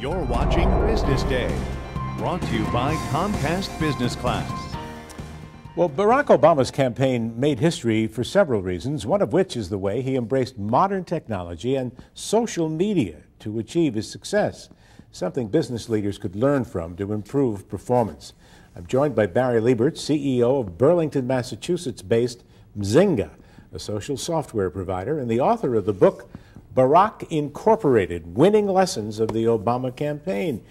You're watching Business Day, brought to you by Comcast Business Class. Well, Barack Obama's campaign made history for several reasons, one of which is the way he embraced modern technology and social media to achieve his success, something business leaders could learn from to improve performance. I'm joined by Barry Liebert, CEO of Burlington, Massachusetts based Mzinga, a social software provider, and the author of the book Barack Incorporated, Winning Lessons of the Obama Campaign.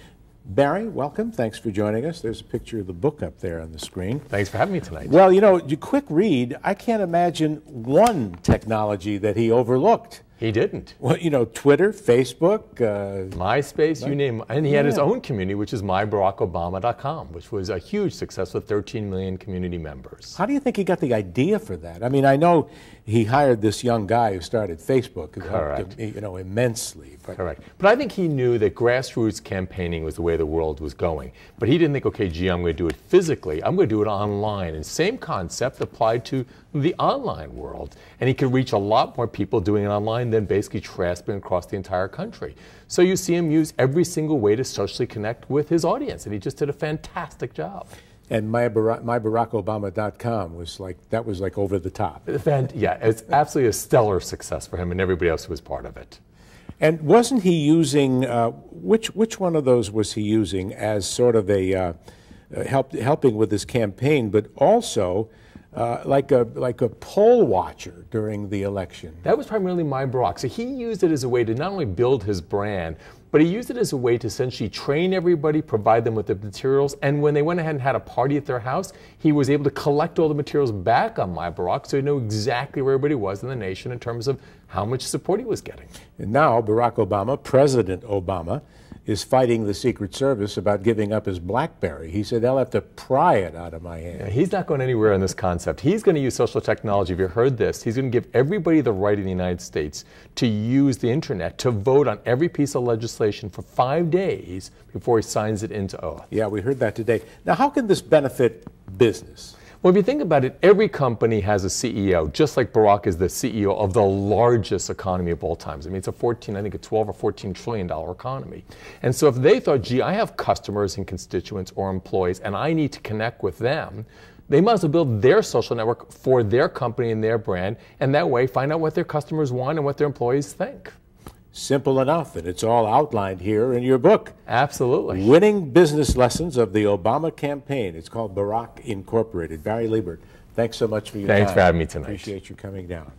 Barry, welcome. Thanks for joining us. There's a picture of the book up there on the screen. Thanks for having me tonight. Well, you know, you quick read, I can't imagine one technology that he overlooked. He didn't. Well, you know, Twitter, Facebook, uh, MySpace, like, you name, and he yeah. had his own community, which is mybarackobama.com, which was a huge success with 13 million community members. How do you think he got the idea for that? I mean, I know he hired this young guy who started Facebook, Correct. you know, immensely. But Correct. But I think he knew that grassroots campaigning was the way the world was going. But he didn't think, okay, gee, I'm going to do it physically. I'm going to do it online. And same concept applied to the online world, and he could reach a lot more people doing it online and then basically transplant across the entire country. So you see him use every single way to socially connect with his audience, and he just did a fantastic job. And mybarackobama.com my was like, that was like over the top. And yeah, it's absolutely a stellar success for him and everybody else who was part of it. And wasn't he using, uh, which, which one of those was he using as sort of a, uh, help, helping with his campaign, but also uh, like a like a poll watcher during the election. That was primarily Mike Brock. So he used it as a way to not only build his brand, but he used it as a way to essentially train everybody, provide them with the materials, and when they went ahead and had a party at their house, he was able to collect all the materials back on My Barack so he knew exactly where everybody was in the nation in terms of how much support he was getting. And now Barack Obama, President Obama, is fighting the Secret Service about giving up his BlackBerry. He said, they'll have to pry it out of my hand. Yeah, he's not going anywhere on this concept. He's going to use social technology. Have you heard this? He's going to give everybody the right in the United States to use the internet, to vote on every piece of legislation for five days before he signs it into oath. Yeah, we heard that today. Now, how can this benefit business? Well, if you think about it, every company has a CEO, just like Barack is the CEO of the largest economy of all times. I mean, it's a 14, I think a 12 or 14 trillion dollar economy. And so if they thought, gee, I have customers and constituents or employees, and I need to connect with them, they must build their social network for their company and their brand, and that way find out what their customers want and what their employees think. Simple enough, and it's all outlined here in your book. Absolutely. Winning Business Lessons of the Obama Campaign. It's called Barack Incorporated. Barry Liebert, thanks so much for your Thanks time. for having me tonight. Appreciate you coming down.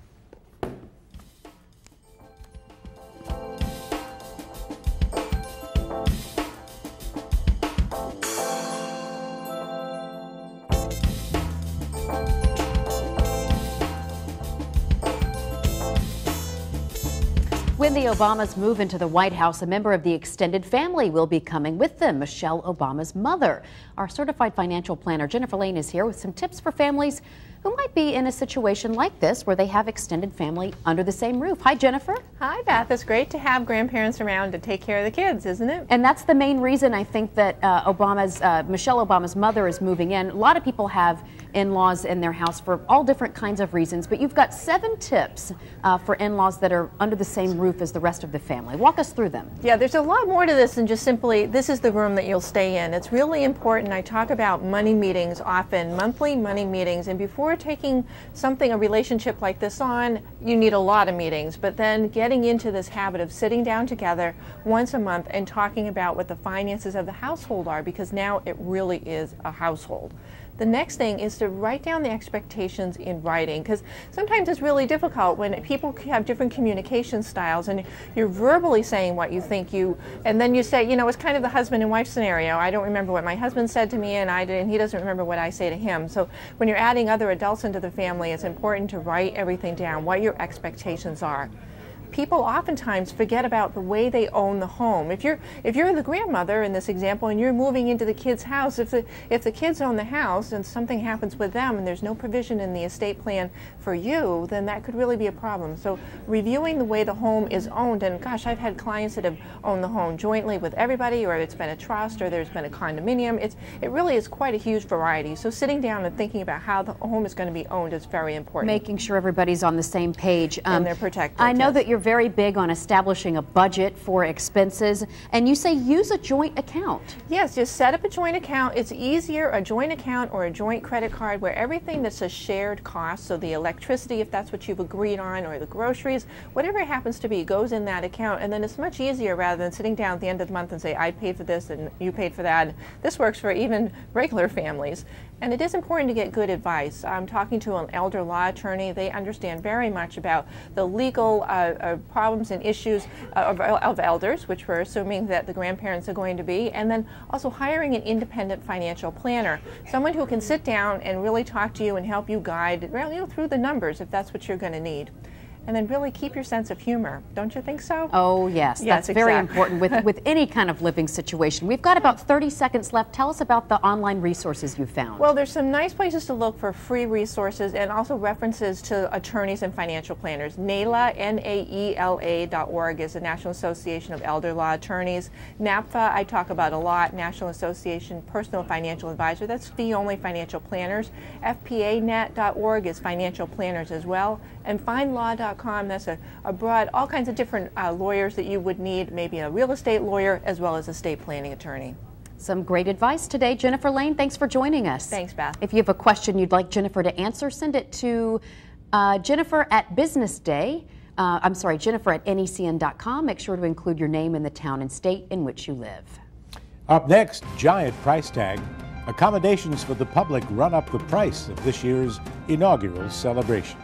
When the Obamas move into the White House, a member of the extended family will be coming with them, Michelle Obama's mother. Our certified financial planner, Jennifer Lane, is here with some tips for families who might be in a situation like this where they have extended family under the same roof. Hi, Jennifer. Hi, Beth. It's great to have grandparents around to take care of the kids, isn't it? And that's the main reason I think that uh, Obama's uh, Michelle Obama's mother is moving in. A lot of people have in-laws in their house for all different kinds of reasons, but you've got seven tips uh, for in-laws that are under the same roof as the rest of the family. Walk us through them. Yeah, there's a lot more to this than just simply this is the room that you'll stay in. It's really important. I talk about money meetings often, monthly money meetings, and before before taking something, a relationship like this on, you need a lot of meetings. But then getting into this habit of sitting down together once a month and talking about what the finances of the household are, because now it really is a household. The next thing is to write down the expectations in writing because sometimes it's really difficult when people have different communication styles and you're verbally saying what you think you, and then you say, you know, it's kind of the husband and wife scenario. I don't remember what my husband said to me and I did, and he doesn't remember what I say to him. So when you're adding other adults into the family, it's important to write everything down, what your expectations are people oftentimes forget about the way they own the home. If you're if you're the grandmother in this example and you're moving into the kid's house, if the if the kids own the house and something happens with them and there's no provision in the estate plan for you, then that could really be a problem. So reviewing the way the home is owned and gosh, I've had clients that have owned the home jointly with everybody or it's been a trust or there's been a condominium. It's it really is quite a huge variety. So sitting down and thinking about how the home is going to be owned is very important. Making sure everybody's on the same page um, and they're protected. I know yes. that you're you're very big on establishing a budget for expenses, and you say use a joint account. Yes, just set up a joint account. It's easier, a joint account or a joint credit card where everything that's a shared cost, so the electricity, if that's what you've agreed on, or the groceries, whatever it happens to be, goes in that account, and then it's much easier rather than sitting down at the end of the month and say, I paid for this and you paid for that. This works for even regular families. And it is important to get good advice. I'm talking to an elder law attorney. They understand very much about the legal uh, uh, problems and issues uh, of, of, elders, which we're assuming that the grandparents are going to be, and then also hiring an independent financial planner, someone who can sit down and really talk to you and help you guide you know, through the numbers if that's what you're going to need and then really keep your sense of humor. Don't you think so? Oh, yes. yes That's exactly. very important with, with any kind of living situation. We've got about 30 seconds left. Tell us about the online resources you found. Well, there's some nice places to look for free resources and also references to attorneys and financial planners. NALA, N-A-E-L-A dot org is the National Association of Elder Law Attorneys. NAPFA, I talk about a lot, National Association Personal Financial Advisor. That's fee-only financial planners. FPANet.org is financial planners as well. And findlaw.com lawyers.com. That's a, abroad, all kinds of different uh, lawyers that you would need, maybe a real estate lawyer as well as a estate planning attorney. Some great advice today. Jennifer Lane, thanks for joining us. Thanks, Beth. If you have a question you'd like Jennifer to answer, send it to uh, Jennifer at Business Day. Uh, I'm sorry, Jennifer at NECN.com. Make sure to include your name and the town and state in which you live. Up next, giant price tag. Accommodations for the public run up the price of this year's inaugural celebrations.